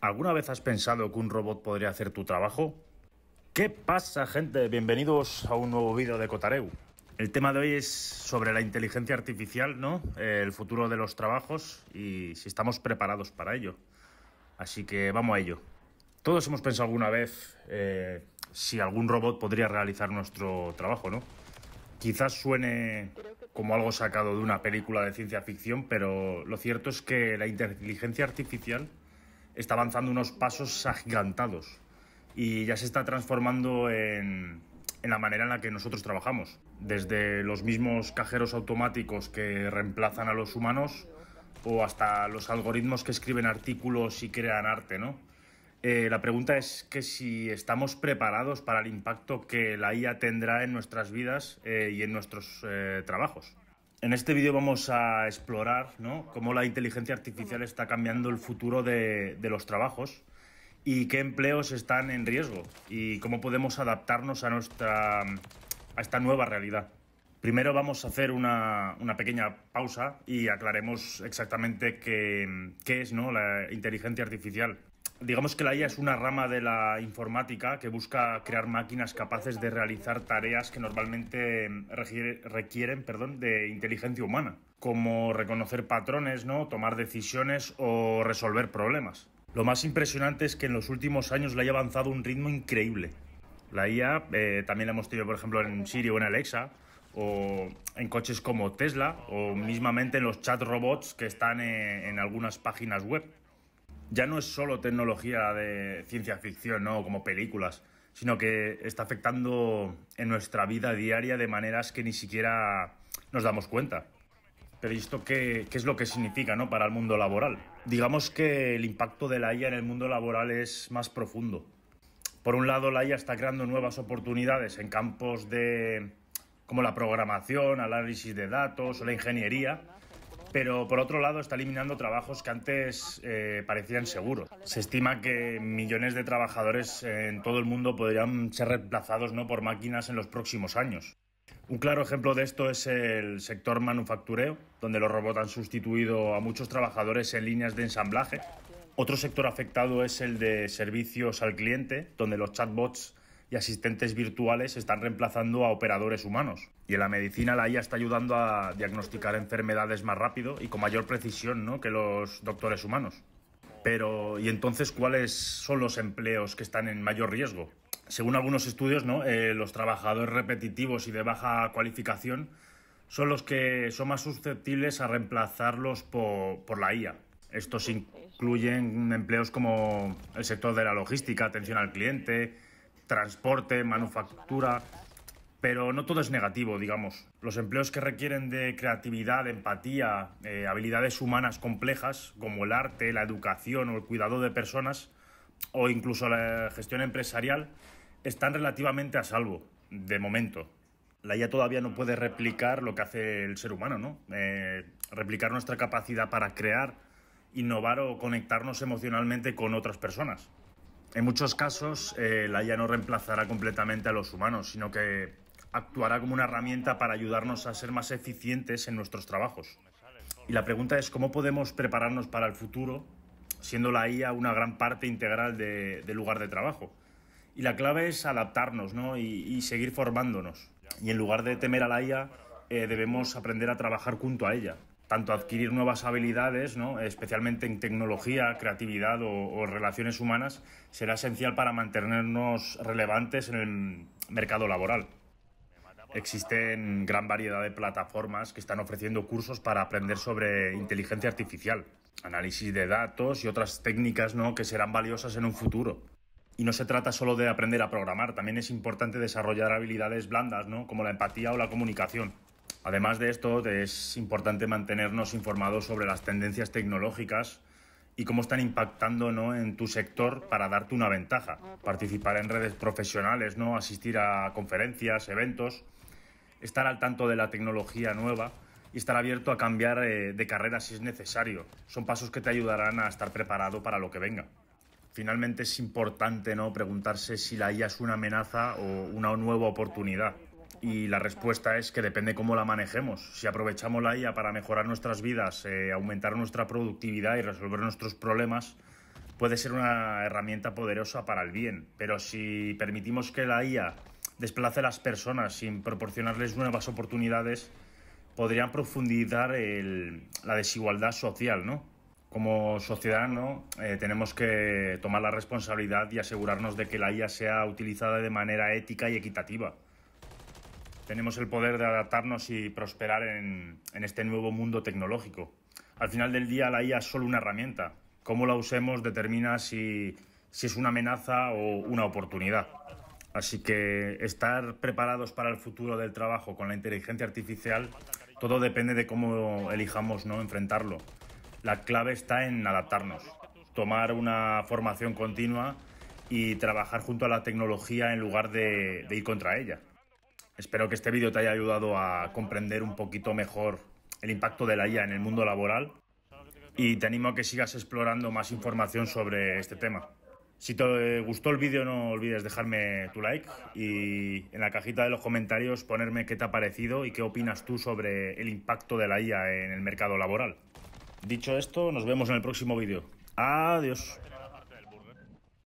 ¿Alguna vez has pensado que un robot podría hacer tu trabajo? ¿Qué pasa gente? Bienvenidos a un nuevo vídeo de Cotareu. El tema de hoy es sobre la inteligencia artificial, ¿no? Eh, el futuro de los trabajos y si estamos preparados para ello. Así que vamos a ello. Todos hemos pensado alguna vez eh, si algún robot podría realizar nuestro trabajo, ¿no? Quizás suene como algo sacado de una película de ciencia ficción, pero lo cierto es que la inteligencia artificial está avanzando unos pasos agigantados y ya se está transformando en, la manera en la que nosotros trabajamos. Desde los mismos cajeros automáticos que reemplazan a los humanos o hasta los algoritmos que escriben artículos y crean arte, eh, la pregunta es que si estamos preparados para el impacto que la IA tendrá en nuestras vidas eh, y en nuestros eh, trabajos. En este vídeo vamos a explorar cómo la inteligencia artificial está cambiando el futuro de, los trabajos y qué empleos están en riesgo y cómo podemos adaptarnos a, nuestra, a esta nueva realidad. Primero vamos a hacer una, pequeña pausa y aclaremos exactamente qué, es ¿no? la inteligencia artificial. Digamos que la IA es una rama de la informática que busca crear máquinas capaces de realizar tareas que normalmente em, requieren perdón, de inteligencia humana, como reconocer patrones, ¿no? tomar decisiones o resolver problemas. Lo más impresionante es que en los últimos años la ha avanzado a un ritmo increíble. La IA eh, también la hemos tenido, por ejemplo, en Siri o en Alexa, o en coches como Tesla, o mismamente en los chat robots que están eh, en algunas páginas web ya no es solo tecnología de ciencia ficción, ¿no? Como películas, sino que está afectando en nuestra vida diaria de maneras que ni siquiera nos damos cuenta. Pero esto qué, es lo que significa, ¿no? Para el mundo laboral. Digamos que el impacto de la IA en el mundo laboral es más profundo. Por un lado, la IA está creando nuevas oportunidades en campos de como la programación, análisis de datos o la ingeniería, pero por otro lado está eliminando trabajos que antes eh, parecían seguros. Se estima que millones de trabajadores en todo el mundo podrían ser reemplazados no por máquinas en los próximos años. Un claro ejemplo de esto es el sector manufactureo, donde los robots han sustituido a muchos trabajadores en líneas de ensamblaje. Otro sector afectado es el de servicios al cliente, donde los chatbots y asistentes virtuales están reemplazando a operadores humanos. Y en la medicina la IA está ayudando a diagnosticar enfermedades más rápido y con mayor precisión que los doctores humanos. Pero, ¿y entonces cuáles son los empleos que están en mayor riesgo? Según algunos estudios, ¿no? Eh, los trabajadores repetitivos y de baja cualificación son los que son más susceptibles a reemplazarlos por, por la IA. Estos incluyen empleos como el sector de la logística, atención al cliente, transporte, manufactura, pero no todo es negativo, digamos. Los empleos que requieren de creatividad, empatía, eh, habilidades humanas complejas, como el arte, la educación o el cuidado de personas, o incluso la gestión empresarial, están relativamente a salvo, de momento. La IA todavía no puede replicar lo que hace el ser humano, ¿no? Eh, replicar nuestra capacidad para crear, innovar o conectarnos emocionalmente con otras personas. En muchos casos, eh, la IA no reemplazará completamente a los humanos, sino que actuará como una herramienta para ayudarnos a ser más eficientes en nuestros trabajos. Y la pregunta es cómo podemos prepararnos para el futuro, siendo la IA una gran parte integral del lugar de trabajo. Y la clave es adaptarnos ¿no? y, seguir formándonos. Y en lugar de temer a la IA, eh, debemos aprender a trabajar junto a ella tanto adquirir nuevas habilidades, especialmente en tecnología, creatividad o, relaciones humanas, será esencial para mantenernos relevantes en el mercado laboral. Existen gran variedad de plataformas que están ofreciendo cursos para aprender sobre inteligencia artificial, análisis de datos y otras técnicas que serán valiosas en un futuro. Y no se trata solo de aprender a programar, también es importante desarrollar habilidades blandas, como la empatía o la comunicación. Además de esto, es importante mantenernos informados sobre las tendencias tecnológicas y cómo están impactando en tu sector para darte una ventaja. Participar en redes profesionales, ¿no? asistir a conferencias, eventos, estar al tanto de la tecnología nueva y estar abierto a cambiar eh, de carrera si es necesario. Son pasos que te ayudarán a estar preparado para lo que venga. Finalmente es importante ¿no? preguntarse si la IA es una amenaza o una nueva oportunidad. Y la respuesta es que depende cómo la manejemos. Si aprovechamos la IA para mejorar nuestras vidas, eh, aumentar nuestra productividad y resolver nuestros problemas, puede ser una herramienta poderosa para el bien. Pero si permitimos que la IA desplace a las personas sin proporcionarles nuevas oportunidades, podrían profundizar la desigualdad social, Como sociedad, eh, tenemos que tomar la responsabilidad y asegurarnos de que la IA sea utilizada de manera ética y equitativa tenemos el poder de adaptarnos y prosperar en, este nuevo mundo tecnológico. Al final del día la IA es solo una herramienta. Cómo la usemos determina si, es una amenaza o una oportunidad. Así que estar preparados para el futuro del trabajo con la inteligencia artificial, todo depende de cómo elijamos no enfrentarlo. La clave está en adaptarnos, tomar una formación continua y trabajar junto a la tecnología en lugar de ir contra ella. Espero que este vídeo te haya ayudado a comprender un poquito mejor el impacto de la IA en el mundo laboral y te animo a que sigas explorando más información sobre este tema. Si te gustó el vídeo no olvides dejarme tu like y en la cajita de los comentarios ponerme qué te ha parecido y qué opinas tú sobre el impacto de la IA en el mercado laboral. Dicho esto, nos vemos en el próximo vídeo. Adiós.